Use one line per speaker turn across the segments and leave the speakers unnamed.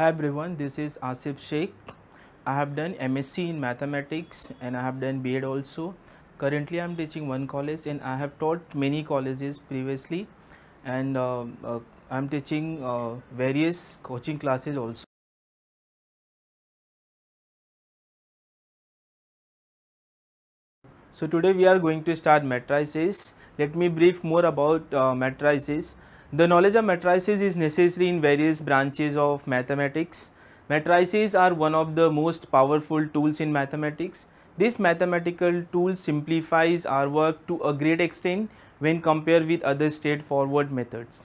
Hi everyone, this is Asif Sheikh. I have done MSc in mathematics and I have done BEd also. Currently I am teaching one college and I have taught many colleges previously and um, uh, uh, I am teaching uh, various coaching classes also. So today we are going to start matrices. Let me brief more about uh, matrices. The knowledge of matrices is necessary in various branches of mathematics. Matrices are one of the most powerful tools in mathematics. This mathematical tool simplifies our work to a great extent when compared with other straightforward methods.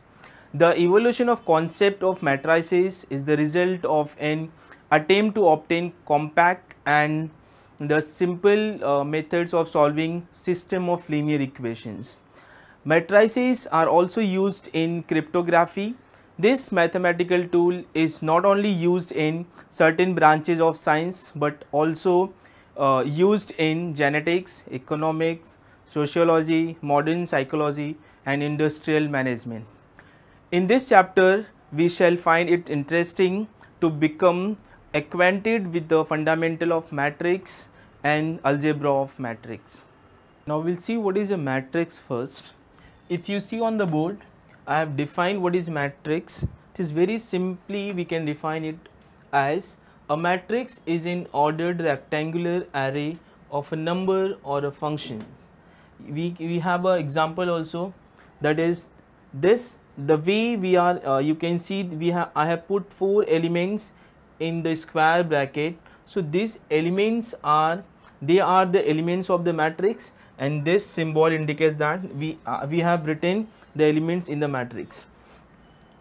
The evolution of concept of matrices is the result of an attempt to obtain compact and the simple uh, methods of solving system of linear equations. Matrices are also used in cryptography. This mathematical tool is not only used in certain branches of science but also uh, used in genetics, economics, sociology, modern psychology and industrial management. In this chapter, we shall find it interesting to become acquainted with the fundamental of matrix and algebra of matrix. Now we'll see what is a matrix first if you see on the board I have defined what is matrix it is very simply we can define it as a matrix is an ordered rectangular array of a number or a function we, we have an example also that is this the way we are uh, you can see we have I have put four elements in the square bracket so these elements are they are the elements of the matrix and this symbol indicates that we uh, we have written the elements in the matrix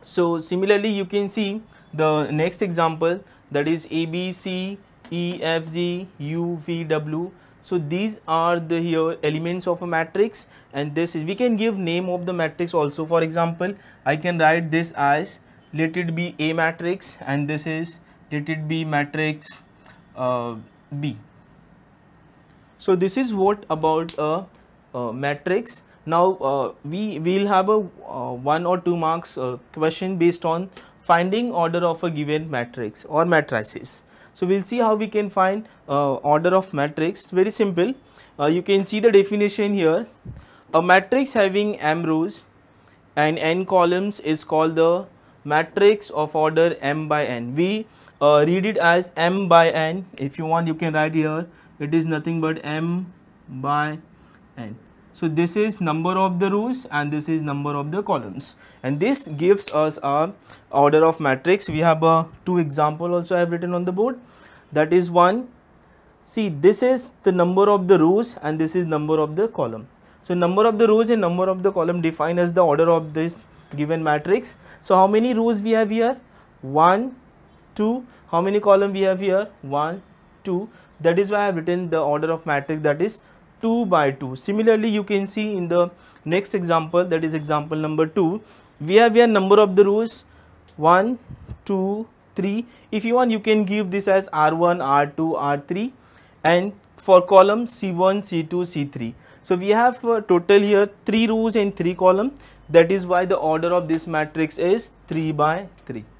so similarly you can see the next example that is a b c e f g u v w so these are the here elements of a matrix and this is we can give name of the matrix also for example i can write this as let it be a matrix and this is let it be matrix uh, b so this is what about a, a matrix. Now uh, we will have a uh, one or two marks uh, question based on finding order of a given matrix or matrices. So we'll see how we can find uh, order of matrix. Very simple. Uh, you can see the definition here. A matrix having m rows and n columns is called the matrix of order m by n. We uh, read it as m by n. If you want, you can write here it is nothing but m by n so this is number of the rows and this is number of the columns and this gives us a order of matrix we have a two example also i have written on the board that is one see this is the number of the rows and this is number of the column so number of the rows and number of the column define as the order of this given matrix so how many rows we have here 1 2 how many column we have here 1 2 that is why I have written the order of matrix that is 2 by 2. Similarly, you can see in the next example that is example number 2 we have a number of the rows 1, 2, 3. If you want you can give this as R1, R2, R3 and for column C1, C2, C3. So we have total here 3 rows and 3 column that is why the order of this matrix is 3 by 3.